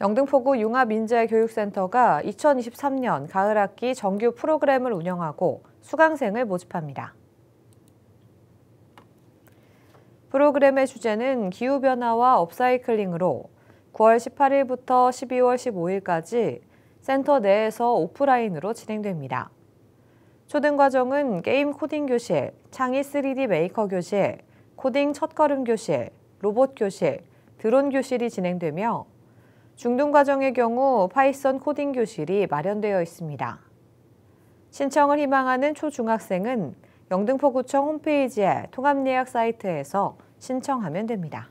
영등포구 융합인재교육센터가 2023년 가을학기 정규 프로그램을 운영하고 수강생을 모집합니다. 프로그램의 주제는 기후변화와 업사이클링으로 9월 18일부터 12월 15일까지 센터 내에서 오프라인으로 진행됩니다. 초등과정은 게임 코딩 교실, 창의 3D 메이커 교실, 코딩 첫걸음 교실, 로봇 교실, 드론 교실이 진행되며 중등 과정의 경우 파이썬 코딩 교실이 마련되어 있습니다. 신청을 희망하는 초중학생은 영등포구청 홈페이지의 통합예약 사이트에서 신청하면 됩니다.